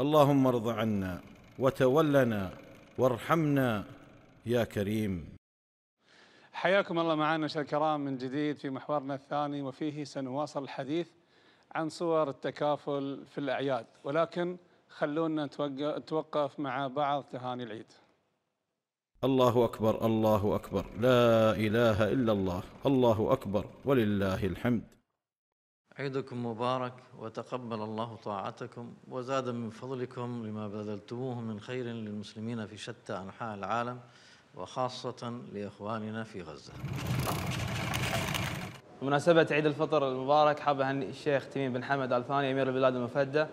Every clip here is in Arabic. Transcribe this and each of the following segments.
اللهم ارض عنا وتولنا وارحمنا يا كريم حياكم الله معنا الكرام من جديد في محورنا الثاني وفيه سنواصل الحديث عن صور التكافل في الأعياد ولكن خلونا نتوقف مع بعض تهاني العيد الله أكبر الله أكبر لا إله إلا الله الله أكبر ولله الحمد عيدكم مبارك وتقبل الله طاعتكم وزاد من فضلكم لما بذلتموه من خير للمسلمين في شتى أنحاء العالم وخاصة لإخواننا في غزة بمناسبة عيد الفطر المبارك حاب أهني الشيخ تميم بن حمد آل ثاني أمير البلاد المفدى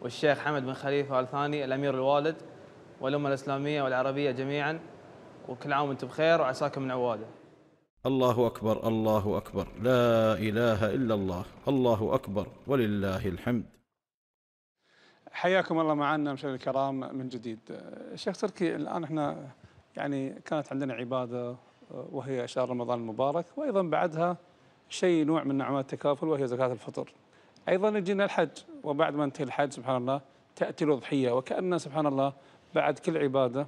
والشيخ حمد بن خليفة آل ثاني الأمير الوالد والأمة الإسلامية والعربية جميعا وكل عام وأنتم بخير وعساكم من عواده الله اكبر الله اكبر لا اله الا الله الله اكبر ولله الحمد حياكم الله معنا مشاهدينا الكرام من جديد شيخ تركي الان احنا يعني كانت عندنا عباده وهي شهر رمضان المبارك وايضا بعدها شيء نوع من نعمات التكافل وهي زكاه الفطر ايضا يجينا الحج وبعد ما ينتهي الحج سبحان الله تاتي الاضحيه وكان سبحان الله بعد كل عباده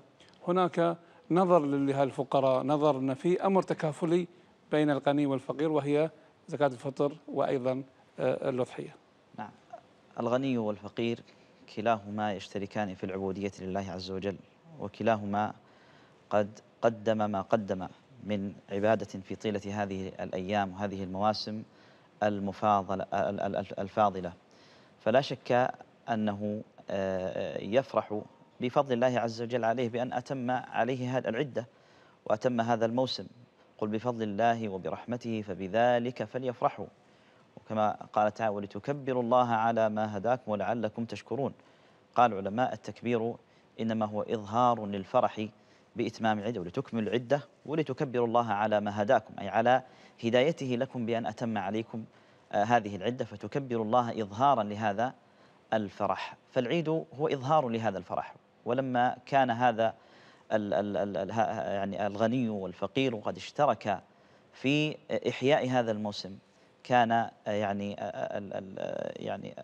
هناك نظر لهالفقراء نظر أن في أمر تكافلي بين الغني والفقير وهي زكاة الفطر وأيضا آه، الأضحية نعم الغني والفقير كلاهما يشتركان في العبودية لله عز وجل وكلاهما قد قدم ما قدم من عبادة في طيلة هذه الأيام وهذه المواسم المفاضلة الفاضلة فلا شك أنه آه، يفرح بفضل الله عز وجل عليه بأن أتم عليه هذا العدة وأتم هذا الموسم قل بفضل الله وبرحمته فبذلك فليفرحوا وكما قال تعالى ولتكبروا الله على ما هداكم ولعلكم تشكرون قال علماء التكبير إنما هو إظهار للفرح بإتمام العدة ولتكمل العدة ولتكبروا الله على ما هداكم أي على هدايته لكم بأن أتم عليكم آه، هذه العدة فتكبروا الله إظهارا لهذا الفرح فالعيد هو إظهار لهذا الفرح ولما كان هذا الـ الـ الـ يعني الغني والفقير وقد اشترك في إحياء هذا الموسم كان يعني يعني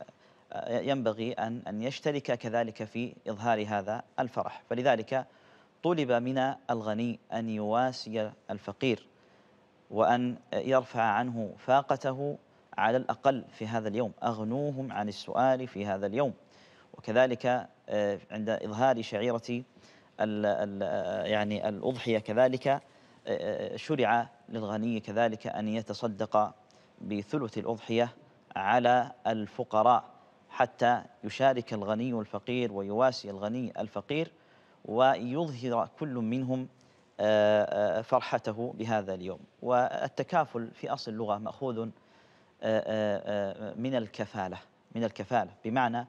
ينبغي أن أن يشترك كذلك في إظهار هذا الفرح فلذلك طلب من الغني أن يواسي الفقير وأن يرفع عنه فاقته على الأقل في هذا اليوم أغنوهم عن السؤال في هذا اليوم وكذلك آه، عند إظهار شعيرة آه، يعني الأضحية كذلك آه، شرع للغني كذلك أن يتصدق بثلث الأضحية على الفقراء حتى يشارك الغني الفقير ويواسي الغني الفقير ويظهر كل منهم فرحته بهذا اليوم والتكافل في أصل اللغة مأخوذ من الكفالة من الكفالة بمعنى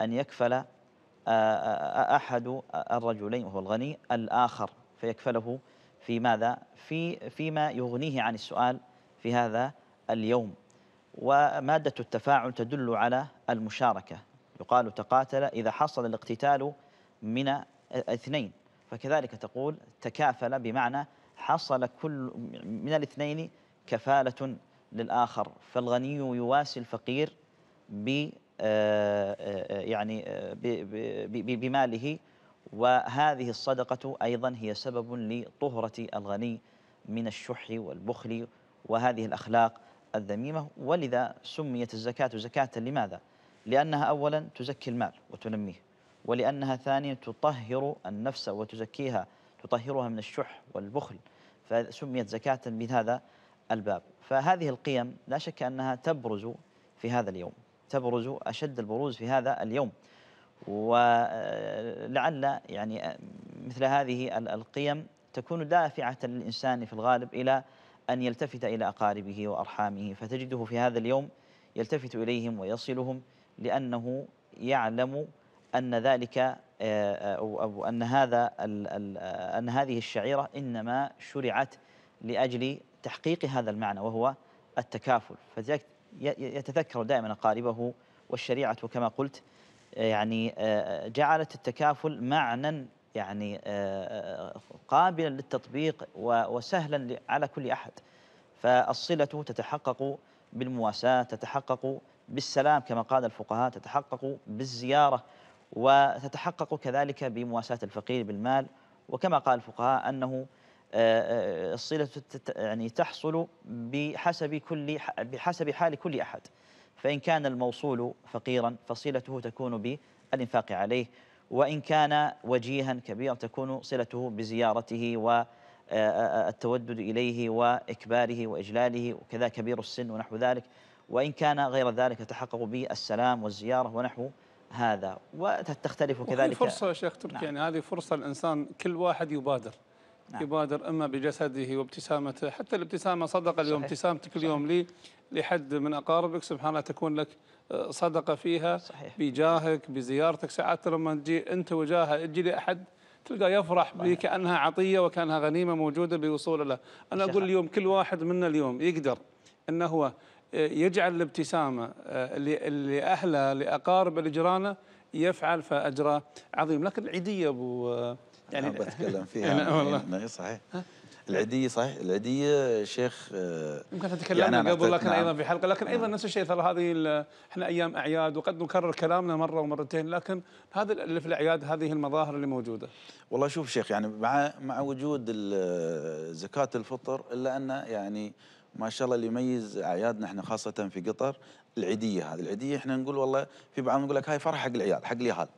أن يكفل أحد الرجلين وهو الغني الآخر فيكفله في ماذا في فيما يغنيه عن السؤال في هذا اليوم ومادة التفاعل تدل على المشاركة يقال تقاتل إذا حصل الاقتتال من اثنين فكذلك تقول تكافل بمعنى حصل كل من الاثنين كفالة للآخر فالغني يواسي الفقير ب آه، آه، آه، يعني بماله وهذه الصدقة أيضا هي سبب لطهرة الغني من الشح والبخل وهذه الأخلاق الذميمة ولذا سميت الزكاة زكاة لماذا؟ لأنها أولا تزكي المال وتنميه ولأنها ثانيا تطهر النفس وتزكيها تطهرها من الشح والبخل فسميت زكاة بهذا الباب فهذه القيم لا شك أنها تبرز في هذا اليوم تبرز أشد البروز في هذا اليوم ولعل آه، يعني آه، مثل هذه القيم تكون دافعة للإنسان في الغالب إلى أن يلتفت إلى أقاربه وأرحامه فتجده في هذا اليوم يلتفت إليهم ويصلهم لأنه يعلم أن ذلك آه، أو أن هذا أن هذه الشعيرة إنما شرعت لأجل تحقيق هذا المعنى وهو التكافل يتذكر دائما أقاربه والشريعة كما قلت آه، يعني آه، جعلت التكافل معنى يعني آه، قابلا للتطبيق وسهلا على كل أحد فالصلة تتحقق بالمواساة تتحقق بالسلام كما قال الفقهاء تتحقق بالزيارة وتتحقق كذلك بمواساة الفقير بالمال وكما قال الفقهاء أنه آه، آه، الصلة يعني تحصل بحسب كل بحسب حال كل أحد فإن كان الموصول فقيرا فصلته تكون بالإنفاق عليه وإن كان وجيها كبيرا تكون صلته بزيارته والتودد آه، إليه وإكباره وإجلاله وكذا كبير السن ونحو ذلك وإن كان غير ذلك تحقق بالسلام والزيارة ونحو هذا وتختلف كذلك فرصة يا شيخ تركي نعم. يعني هذه فرصة الإنسان كل واحد يبادر نعم. يبادر اما بجسده وابتسامته حتى الابتسامه صدقه اليوم ابتسامتك اليوم لي لحد من اقاربك سبحان الله تكون لك آه، صدقه فيها صحيح. بجاهك بزيارتك ساعات لما تجي انت وجاهه تجي لاحد تلقى يفرح كانها عطيه وكانها غنيمه موجوده بوصوله له انا اقول اليوم كل واحد منا اليوم يقدر انه هو آه، يجعل الابتسامه آه، لاهله لاقاربه لجيرانه يفعل فاجره عظيم لكن العيديه ابو يعني بتكلم فيها يعني والله صحيح العيدية صحيح العيدية شيخ آه، يمكن تكلمنا يعني قبل لكن نعم. أيضا في حلقة لكن أيضا آه. نفس الشيء ترى هذه إحنا أيام أعياد وقد نكرر كلامنا مرة ومرتين لكن هذا اللي في الأعياد هذه المظاهر اللي موجودة والله شوف شيخ يعني مع مع وجود زكاة الفطر إلا أن يعني ما شاء الله اللي يميز اعيادنا احنا خاصه في قطر العيديه هذه العيديه احنا نقول والله في بعضهم يقول لك هاي فرح حق العيال حق اليهال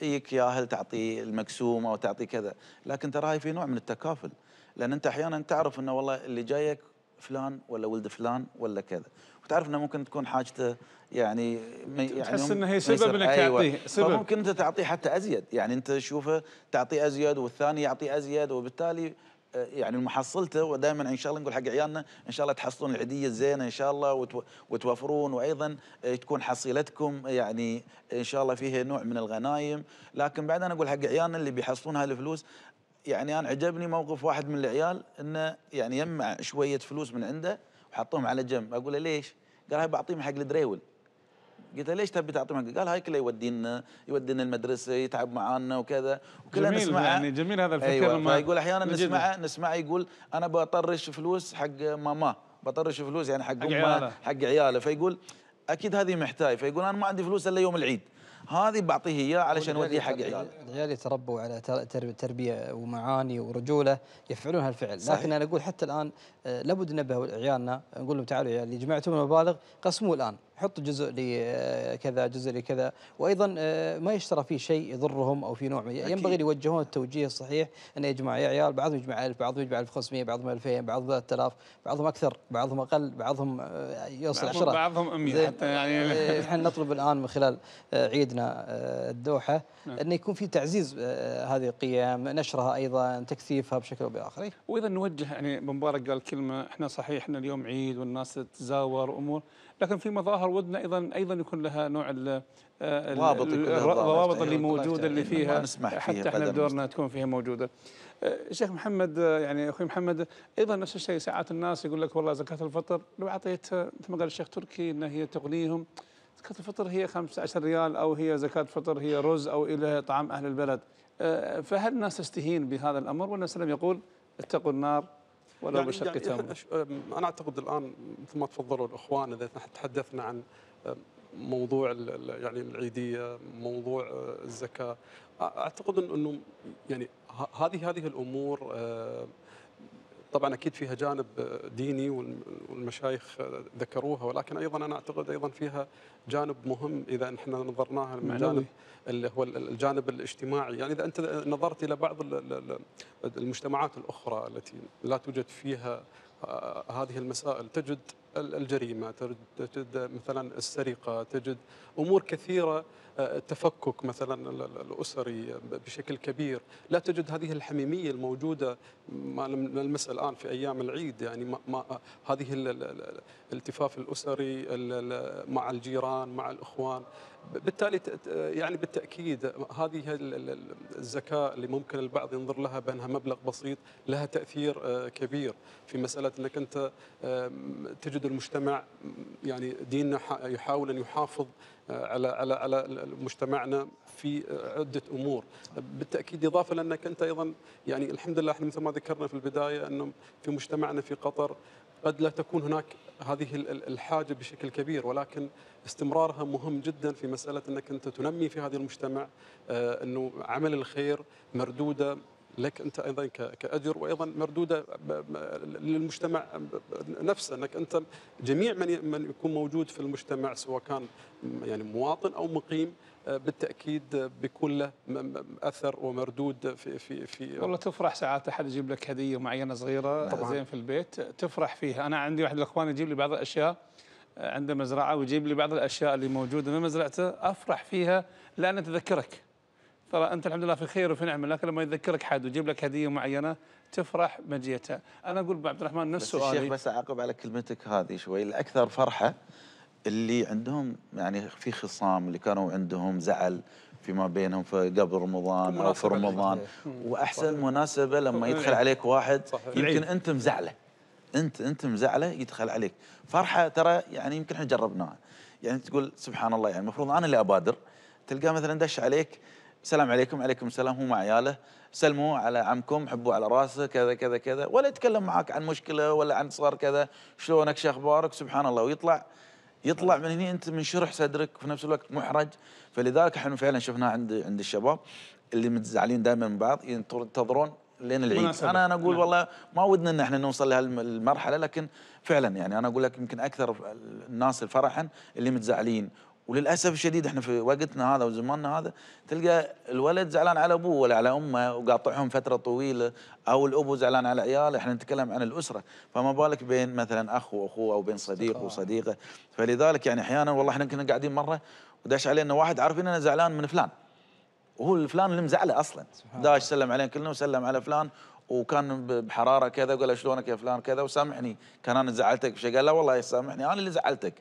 يك ياهل تعطي المقسومه وتعطي كذا لكن ترى هاي في نوع من التكافل لان انت احيانا تعرف انه والله اللي جايك فلان ولا ولد فلان ولا كذا وتعرف انه ممكن تكون حاجته يعني يعني تحس انه هي سبب انك أيوة. تعطيه سبب فممكن انت تعطيه حتى ازيد يعني انت تشوفه تعطيه ازيد والثاني يعطيه ازيد وبالتالي آه، يعني محصلته ودائما ان شاء الله نقول حق عيالنا ان شاء الله تحصلون العيديه الزينه ان شاء الله وتوفرون وايضا آه، تكون حصيلتكم يعني ان شاء الله فيها نوع من الغنايم لكن بعد انا اقول حق عيالنا اللي بيحصلون هالفلوس يعني انا عجبني موقف واحد من العيال انه يعني يجمع شويه فلوس من عنده وحطهم على جنب اقول له ليش؟ قال هاي بعطيهم حق الدريول قلت له ليش تبي تعطي قال هاي كله يودينا يودينا المدرسه يتعب معانا وكذا وكله جميل نسمعه يعني جميل هذا الفكر أيوة لما يقول احيانا نسمعه نسمعه يقول انا بطرش فلوس حق ماما بطرش فلوس يعني حق, حق امه عيالة. حق عياله فيقول اكيد هذه محتاج فيقول انا ما عندي فلوس الا يوم العيد هذه بعطيه اياه علشان اوديه حق عياله العيال يتربوا على تربيه ومعاني ورجوله يفعلون هالفعل صحيح. لكن انا اقول حتى الان آه، لابد ننبه عيالنا نقول لهم تعالوا يا اللي جمعتم المبالغ قسموا الان حط جزء لكذا آه، جزء لكذا وايضا آه، ما يشترى فيه شيء يضرهم او في نوع من يعني ينبغي يوجهون التوجيه الصحيح انه يا جماعه يا عيال بعضهم يجمع 1000 بعضهم يجمع 1500 بعضهم 2000 بعضهم 3000 بعضهم اكثر بعضهم اقل بعضهم آه، يوصل 10 بعضهم 100 حتى يعني احنا نطلب الان من خلال عيدنا الدوحه نعم. انه يكون في تعزيز هذه القيم نشرها ايضا تكثيفها بشكل او باخر واذا نوجه يعني بن مبارك قال كلمه احنا صحيح احنا اليوم عيد والناس تزاور امور لكن في مظاهر ودنا ايضا ايضا يكون لها نوع الروابط إيه، اللي موجوده يعني. اللي فيها حتى احنا دورنا تكون فيها موجوده أه، شيخ محمد أه، يعني اخوي محمد ايضا نفس الشيء ساعات الناس يقول لك والله زكاه الفطر لو اعطيت أه، مثل ما قال الشيخ تركي انها هي تغنيهم زكاه الفطر هي 15 ريال او هي زكاه فطر هي رز او الى طعام اهل البلد فهل الناس تستهين بهذا الامر والنبي صلى الله عليه وسلم يقول اتقوا النار يعني بشق يعني تام انا اعتقد الان مثل ما تفضلوا الاخوان اذا تحدثنا عن موضوع يعني العيديه موضوع أه، الزكاه اعتقد انه يعني هذه هذه الامور أه، طبعا اكيد فيها جانب ديني والمشايخ ذكروها ولكن ايضا انا اعتقد ايضا فيها جانب مهم اذا احنا نظرناها من جانب اللي هو الجانب الاجتماعي يعني اذا انت نظرت الى بعض المجتمعات الاخرى التي لا توجد فيها آه، هذه المسائل تجد الجريمه تجد مثلا السرقه تجد امور كثيره التفكك مثلا الاسري بشكل كبير، لا تجد هذه الحميميه الموجوده ما نلمس الان في ايام العيد يعني ما, ما هذه الالتفاف الاسري مع الجيران مع الاخوان، بالتالي يعني بالتاكيد هذه الزكاه اللي ممكن البعض ينظر لها بانها مبلغ بسيط لها تاثير آه، كبير في مساله انك انت تجد المجتمع يعني ديننا يحاول ان يحافظ آه، على على على مجتمعنا في آه، عده امور بالتاكيد اضافه لانك انت ايضا يعني الحمد لله احنا مثل ما ذكرنا في البدايه انه في مجتمعنا في قطر قد لا تكون هناك هذه الحاجه بشكل كبير ولكن استمرارها مهم جدا في مساله انك انت تنمي في هذا المجتمع آه، انه عمل الخير مردوده لك انت ايضا كاجر وايضا مردوده للمجتمع نفسه انك انت جميع من من يكون موجود في المجتمع سواء كان يعني مواطن او مقيم آه، بالتاكيد بيكون له اثر ومردود في في في والله تفرح ساعات احد يجيب لك هديه معينه صغيره طبعاً. زين في البيت تفرح فيها انا عندي واحد الاخوان يجيب لي بعض الاشياء آه، عنده مزرعه ويجيب لي بعض الاشياء اللي موجوده من مزرعته افرح فيها لان تذكرك ترى انت الحمد لله في خير وفي نعمه لكن لما يذكرك حد ويجيب لك هديه معينه تفرح مجيتها انا اقول عبد الرحمن نفس سؤالي الشيخ بس اعقب على كلمتك هذه شوي الاكثر فرحه اللي عندهم يعني في خصام اللي كانوا عندهم زعل فيما بينهم في قبل رمضان او في رمضان واحسن صحيح. مناسبه لما يدخل عليك واحد صحيح. يمكن انت مزعله انت انت مزعله يدخل عليك فرحه ترى يعني يمكن احنا جربناها يعني تقول سبحان الله يعني المفروض انا اللي ابادر تلقاه مثلا دش عليك سلام عليكم عليكم السلام هو مع عياله سلموا على عمكم حبوا على راسه كذا كذا كذا ولا يتكلم معك عن مشكله ولا عن صغر كذا شلونك شو اخبارك سبحان الله ويطلع يطلع من هنا انت منشرح صدرك وفي نفس الوقت محرج فلذلك احنا فعلا شفناه عند عند الشباب اللي متزعلين دائما من بعض ينتظرون لين العيد مناسبة. انا انا اقول نعم. والله ما ودنا ان احنا نوصل لهالمرحله لكن فعلا يعني انا اقول لك يمكن اكثر الناس الفرحا اللي متزعلين وللاسف الشديد احنا في وقتنا هذا وزماننا هذا تلقى الولد زعلان على ابوه ولا على امه وقاطعهم فتره طويله او الابو زعلان على عياله احنا نتكلم عن الاسره فما بالك بين مثلا اخ واخوه او بين صديق صحيح. وصديقه فلذلك يعني احيانا والله احنا كنا قاعدين مره وداش علينا واحد عارفين انا زعلان من فلان وهو الفلان اللي مزعله اصلا داش سلم علينا كلنا وسلم على فلان وكان بحراره كذا قال له شلونك يا فلان كذا وسامحني كان انا زعلتك بشيء قال لا والله سامحني انا اللي زعلتك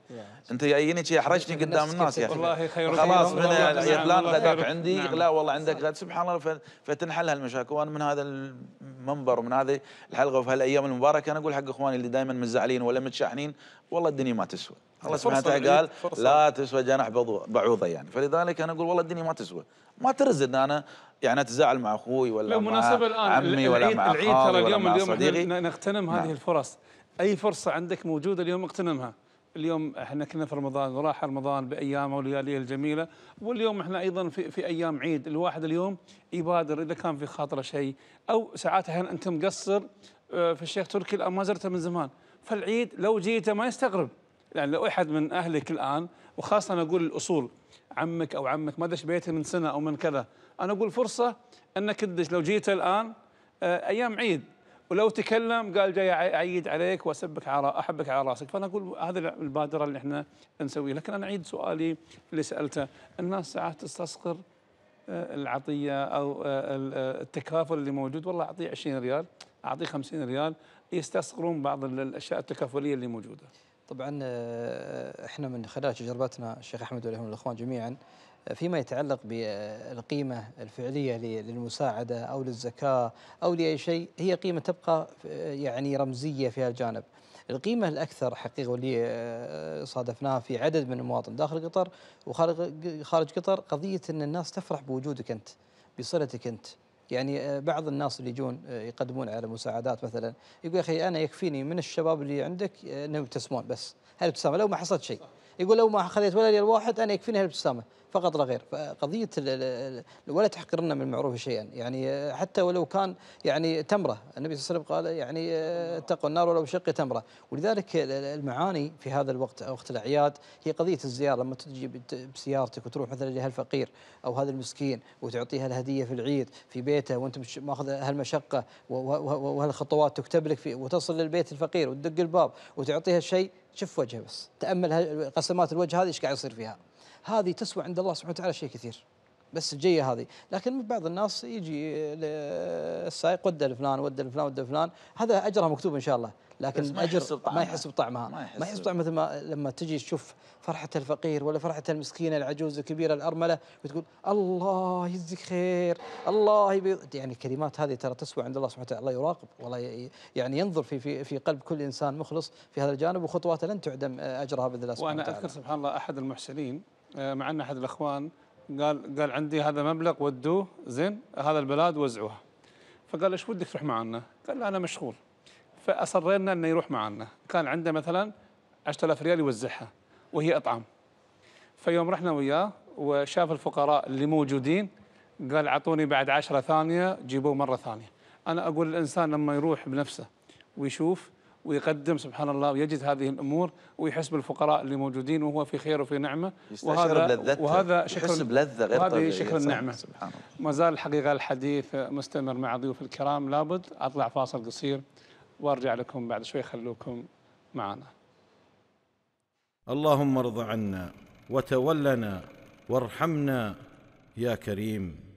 انت جاييني شي احرجتني قدام الناس يا اخي والله خير خلاص من يا فلان غداك عندي نعم. لا والله عندك غد سبحان الله فتنحل هالمشاكل وانا من هذا المنبر ومن هذه الحلقه وفي هالايام المباركه انا اقول حق اخواني اللي دائما مزعلين ولا متشاحنين والله الدنيا ما تسوى الله سبحانه وتعالى قال لا تسوى جناح بعوضه يعني فلذلك انا اقول والله الدنيا ما تسوى ما ترز ان انا يعني اتزاعل مع اخوي ولا مع الآن عمي ولا مع العيد ترى اليوم اليوم احنا نغتنم هذه نعم. الفرص اي فرصه عندك موجوده اليوم اغتنمها اليوم احنا كنا في رمضان وراح رمضان بايامه ولياليه الجميله واليوم احنا ايضا في, في ايام عيد الواحد اليوم يبادر اذا كان في خاطره شيء او ساعات احيانا انت مقصر آه، في الشيخ تركي الان ما زرته من زمان فالعيد لو جيته ما يستغرب يعني لو احد من اهلك الان وخاصه اقول الاصول عمك او عمك ما دش بيته من سنه او من كذا انا اقول فرصه انك تدش لو جيت الان آه، ايام عيد ولو تكلم قال جاي اعيد عليك واسبك على احبك على راسك فانا اقول هذه المبادره اللي احنا نسويها لكن انا اعيد سؤالي اللي سالته الناس ساعات تستصغر آه، العطيه او آه، التكافل اللي موجود والله اعطيه 20 ريال اعطيه 50 ريال يستصغرون بعض الاشياء التكافليه اللي موجوده طبعا آه، آه، احنا من خلال تجربتنا الشيخ احمد ولهم الاخوان جميعا آه، فيما يتعلق بالقيمه الفعليه للمساعده او للزكاه او لاي شيء هي قيمه تبقى يعني رمزيه في الجانب. القيمة الأكثر حقيقة واللي صادفناها في عدد من المواطن داخل قطر وخارج قطر قضية أن الناس تفرح بوجودك أنت بصلتك أنت يعني آه، بعض الناس اللي يجون آه، يقدمون على مساعدات مثلا يقول يا اخي انا يكفيني من الشباب اللي عندك آه، انهم يبتسمون بس هالابتسامه لو ما حصلت شيء يقول لو ما خذيت ولا ريال واحد انا يكفيني هالابتسامه فقط لا غير فقضية ولا تحقرن من المعروف شيئا يعني آه، حتى ولو كان يعني تمرة النبي صلى الله عليه وسلم قال يعني آه، اتقوا النار ولو شق تمرة ولذلك المعاني في هذا الوقت وقت الأعياد هي قضية الزيارة لما تجي بسيارتك وتروح مثلا لهالفقير أو هذا المسكين وتعطيها الهدية في العيد في بيته وأنت ماخذ هالمشقة وهالخطوات تكتب لك في وتصل للبيت الفقير وتدق الباب وتعطيها شيء شوف وجهه بس تأمل قسمات الوجه هذه ايش قاعد يصير فيها هذه تسوى عند الله سبحانه وتعالى شيء كثير بس الجيه هذه لكن بعض الناس يجي السائق ود لفلان ود لفلان ود لفلان هذا اجرها مكتوب ان شاء الله لكن ما بطعمها ما يحس بطعمها ما يحس بطعم مثل ما لما تجي تشوف فرحه الفقير ولا فرحه المسكينه العجوز الكبيره الارمله وتقول الله يجزيك خير الله يبيض يعني الكلمات هذه ترى تسوى عند الله سبحانه وتعالى الله يراقب والله يعني ينظر في في في قلب كل انسان مخلص في هذا الجانب وخطواته لن تعدم آه، اجرها باذن الله سبحانه وتعالى وانا اذكر سبحان الله احد المحسنين آه، معنا احد الاخوان قال قال عندي هذا مبلغ ودوه زين هذا البلاد وزعوها فقال ايش ودك تروح معنا؟ قال لا انا مشغول فاصرينا انه يروح معنا كان عنده مثلا 10000 ريال يوزعها وهي اطعام فيوم رحنا وياه وشاف الفقراء اللي موجودين قال اعطوني بعد 10 ثانيه جيبوه مره ثانيه انا اقول الانسان لما يروح بنفسه ويشوف ويقدم سبحان الله ويجد هذه الامور ويحس بالفقراء اللي موجودين وهو في خير وفي نعمه وهذا بلذته وهذا شكر بلذه غير شكر النعمه سبحان الله ما زال الحقيقه الحديث مستمر مع ضيوف الكرام لابد اطلع فاصل قصير وارجع لكم بعد شوي خلوكم معنا اللهم ارض عنا وتولنا وارحمنا يا كريم